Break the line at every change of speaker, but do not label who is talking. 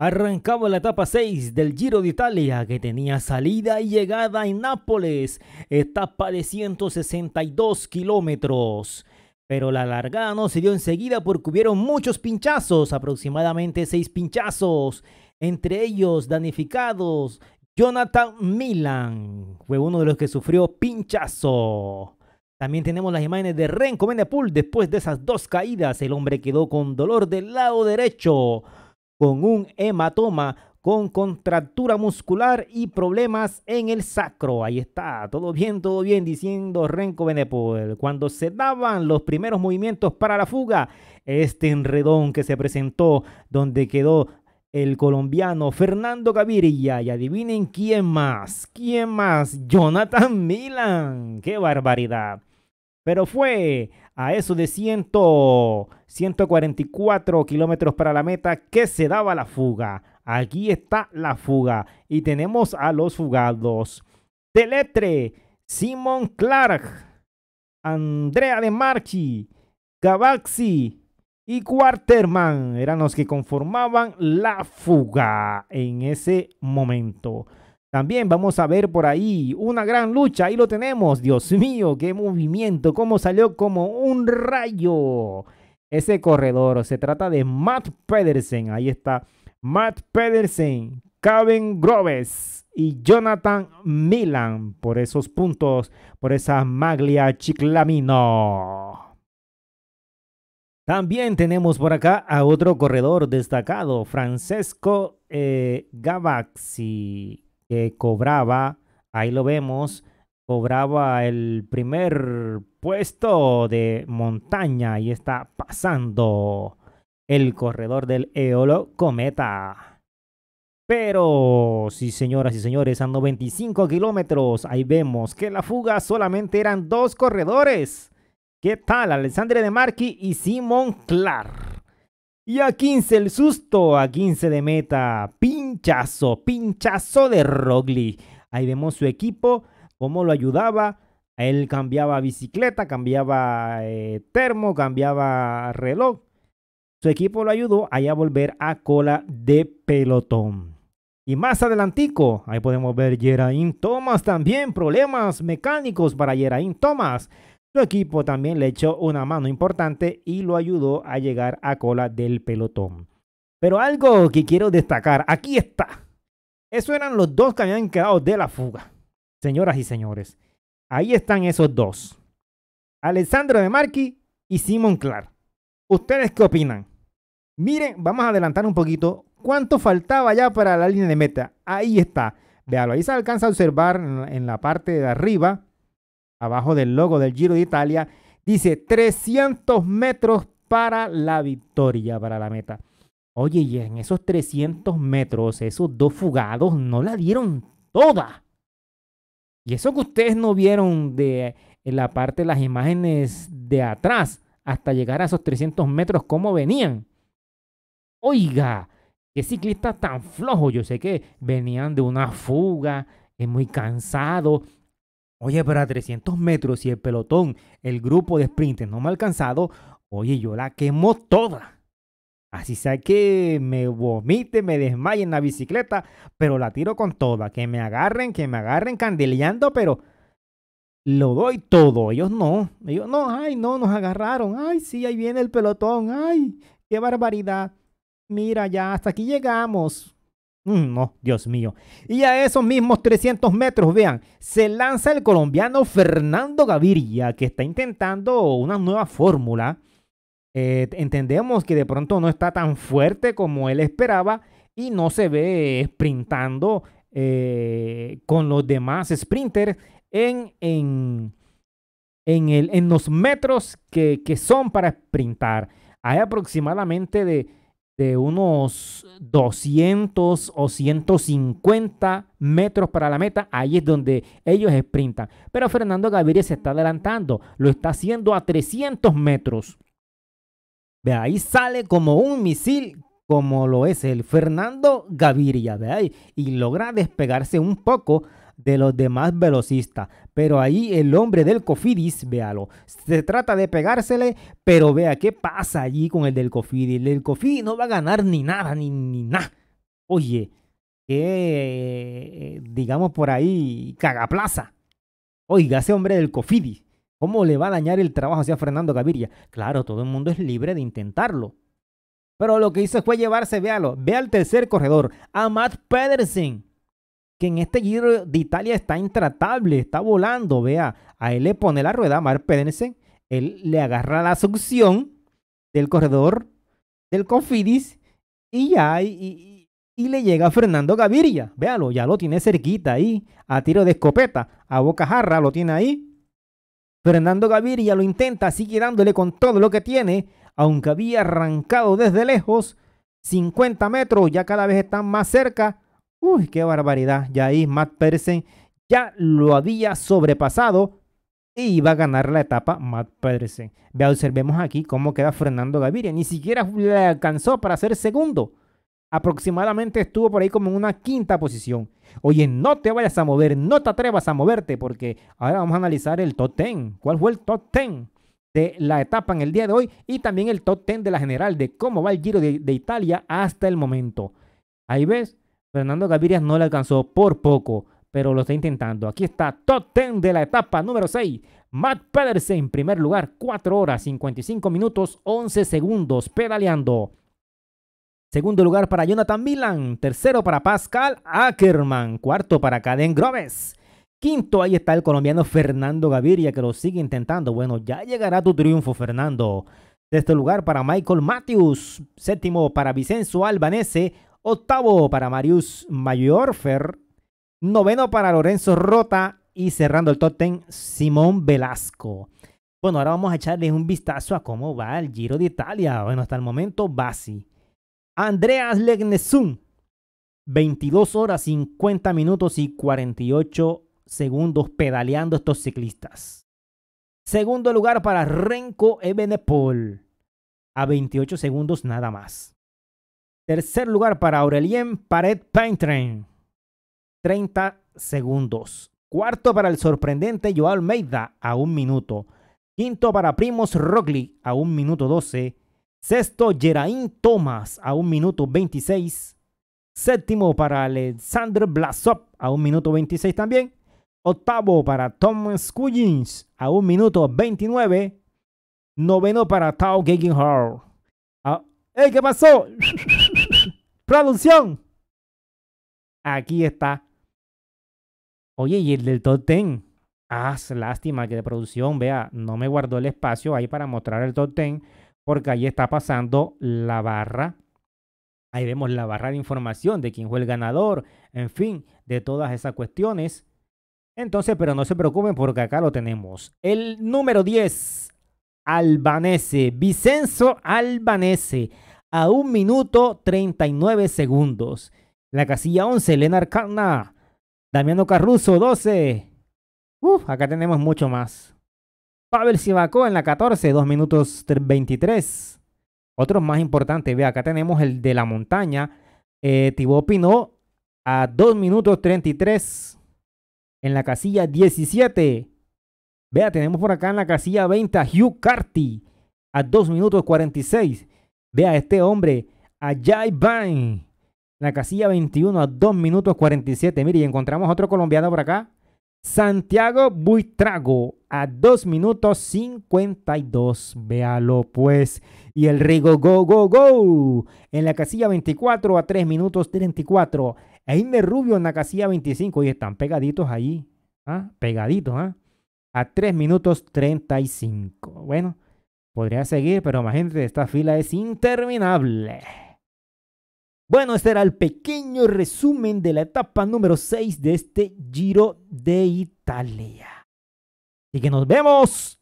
Arrancaba la etapa 6 del Giro de Italia que tenía salida y llegada en Nápoles, etapa de 162 kilómetros. Pero la largada no se dio enseguida porque hubieron muchos pinchazos, aproximadamente 6 pinchazos, entre ellos danificados. Jonathan Milan fue uno de los que sufrió pinchazo. También tenemos las imágenes de Renko Menepul después de esas dos caídas. El hombre quedó con dolor del lado derecho con un hematoma, con contractura muscular y problemas en el sacro. Ahí está, todo bien, todo bien, diciendo Renko Benepoel. Cuando se daban los primeros movimientos para la fuga, este enredón que se presentó, donde quedó el colombiano Fernando Gaviria. Y adivinen quién más, quién más, Jonathan Milan. ¡Qué barbaridad! pero fue a eso de 100, 144 kilómetros para la meta que se daba la fuga. Aquí está la fuga y tenemos a los fugados. Teletre, Simon Clark, Andrea de Marchi, Gavaxi y Quarterman eran los que conformaban la fuga en ese momento. También vamos a ver por ahí una gran lucha, ahí lo tenemos, Dios mío, qué movimiento, cómo salió como un rayo ese corredor. Se trata de Matt Pedersen, ahí está Matt Pedersen, Kevin Groves y Jonathan Milan por esos puntos, por esa maglia chiclamino. También tenemos por acá a otro corredor destacado, Francesco eh, que cobraba, ahí lo vemos, cobraba el primer puesto de montaña y está pasando el corredor del Eolo Cometa. Pero, sí señoras y señores, a 95 kilómetros, ahí vemos que la fuga solamente eran dos corredores. ¿Qué tal? Alexandre de Marqui y Simon Clark. Y a 15 el susto, a 15 de meta. Pinchazo, pinchazo de Rogli. Ahí vemos su equipo, cómo lo ayudaba. Él cambiaba bicicleta, cambiaba eh, termo, cambiaba reloj. Su equipo lo ayudó ahí a volver a cola de pelotón. Y más adelantico, ahí podemos ver Geraint Thomas también, problemas mecánicos para Geraint Thomas equipo también le echó una mano importante y lo ayudó a llegar a cola del pelotón. Pero algo que quiero destacar, aquí está. Esos eran los dos que habían quedado de la fuga. Señoras y señores, ahí están esos dos. Alessandro de Marchi y Simon Clark. ¿Ustedes qué opinan? Miren, vamos a adelantar un poquito. ¿Cuánto faltaba ya para la línea de meta? Ahí está. Vealo, ahí se alcanza a observar en la parte de arriba abajo del logo del Giro de Italia, dice 300 metros para la victoria, para la meta. Oye, y en esos 300 metros, esos dos fugados no la dieron toda. Y eso que ustedes no vieron de en la parte de las imágenes de atrás, hasta llegar a esos 300 metros, cómo venían. Oiga, qué ciclista tan flojo. Yo sé que venían de una fuga, es muy cansado, Oye, pero a 300 metros, y el pelotón, el grupo de sprinters no me ha alcanzado, oye, yo la quemo toda. Así sea que me vomite, me desmaye en la bicicleta, pero la tiro con toda. Que me agarren, que me agarren candeleando, pero lo doy todo. Ellos no. Ellos no, ay, no, nos agarraron. Ay, sí, ahí viene el pelotón. Ay, qué barbaridad. Mira, ya hasta aquí llegamos. Mm, no, Dios mío. Y a esos mismos 300 metros, vean, se lanza el colombiano Fernando Gaviria, que está intentando una nueva fórmula. Eh, entendemos que de pronto no está tan fuerte como él esperaba y no se ve sprintando eh, con los demás sprinters en, en, en los metros que, que, son para sprintar. Hay aproximadamente de de unos 200 o 150 metros para la meta, ahí es donde ellos sprintan. Pero Fernando Gaviria se está adelantando, lo está haciendo a 300 metros. De ahí sale como un misil, como lo es el Fernando Gaviria, ahí, y logra despegarse un poco de los demás velocistas. Pero ahí el hombre del Cofidis, véalo, se trata de pegársele, pero vea qué pasa allí con el del Cofidis. El del Cofidis no va a ganar ni nada, ni, ni nada. Oye, que digamos por ahí, cagaplaza. Oiga, ese hombre del Cofidis, ¿cómo le va a dañar el trabajo hacia Fernando Gaviria? Claro, todo el mundo es libre de intentarlo. Pero lo que hizo fue llevarse, véalo, ve al tercer corredor, a Matt Pedersen que en este Giro de Italia está intratable, está volando. Vea, a él le pone la rueda a Mar él le agarra la succión del corredor del Confidis y ya, y, le llega Fernando Gaviria. Véalo, ya lo tiene cerquita ahí, a tiro de escopeta, a boca jarra lo tiene ahí. Fernando Gaviria lo intenta, sigue dándole con todo lo que tiene, aunque había arrancado desde lejos, 50 metros, ya cada vez están más cerca Uy, qué barbaridad. Ya ahí Matt Pedersen ya lo había sobrepasado y iba a ganar la etapa Matt Pedersen. Vea, observemos aquí cómo queda Fernando Gaviria. Ni siquiera le alcanzó para ser segundo. Aproximadamente estuvo por ahí como en una quinta posición. Oye, no te vayas a mover, no te atrevas a moverte, porque ahora vamos a analizar el top 10. ¿Cuál fue el top 10 de la etapa en el día de hoy? Y también el top 10 de la general, de cómo va el giro de, de Italia hasta el momento. Ahí ves, Fernando Gaviria no le alcanzó por poco, pero lo está intentando. Aquí está, top de la etapa número 6. Matt Pedersen, en primer lugar, 4 horas 55 minutos 11 segundos pedaleando. Segundo lugar para Jonathan Milan. Tercero para Pascal Ackerman. Cuarto para Caden Groves. Quinto, ahí está el colombiano Fernando Gaviria que lo sigue intentando. Bueno, ya llegará tu triunfo, Fernando. Sexto lugar para Michael Matthews. Séptimo para Vicenzo Albanese. Octavo para Marius Mayorfer. Noveno para Lorenzo Rota. Y cerrando el ten Simón Velasco. Bueno, ahora vamos a echarles un vistazo a cómo va el Giro de Italia. Bueno, hasta el momento, Basi. Andreas Legnesun. 22 horas 50 minutos y 48 segundos pedaleando estos ciclistas. Segundo lugar para Renko Ebenepol, a 28 segundos nada más. Tercer lugar para Aurelien Pared Paintrain. 30 segundos. Cuarto para el sorprendente Joao Almeida a un minuto. Quinto para Primos Rockley a un minuto 12. Sexto Geraint Thomas a un minuto 26. Séptimo para Alexander Blasop a un minuto 26 también. Octavo para Thomas Cuggins. a un minuto 29. Noveno para Tao Gegenhardt. Ah, ¡Eh, qué pasó! ¡Producción! Aquí está. Oye, y el del top 10. Ah, lástima que de producción, vea, no me guardó el espacio ahí para mostrar el top 10, porque ahí está pasando la barra. Ahí vemos la barra de información de quién fue el ganador, en fin, de todas esas cuestiones. Entonces, pero no se preocupen porque acá lo tenemos. El número 10, Albanese, Vicenzo Albanese a 1 minuto 39 segundos. La casilla 11, Lenar Carna. Damiano Carruso, 12. Uf, acá tenemos mucho más. Pavel Sivakov en la 14, 2 minutos 23. otro más importante Vea, acá tenemos el de la montaña. Eh, Thibaut Pinot a 2 minutos 33 en la casilla 17. Vea, tenemos por acá en la casilla 20 Hugh Carty a 2 minutos 46. Vea este hombre, y Bain, la casilla 21 a 2 minutos 47. Mire, y encontramos otro colombiano por acá. Santiago Buitrago a 2 minutos 52. Véalo pues. Y el Rigo Go Go Go en la casilla 24 a 3 minutos 34. Eime Rubio en la casilla 25. Y están pegaditos ahí. ¿ah? Pegaditos, ¿ah? A 3 minutos 35. Bueno. Podría seguir, pero de esta fila es interminable. Bueno, este era el pequeño resumen de la etapa número 6 de este Giro de Italia. Y que nos vemos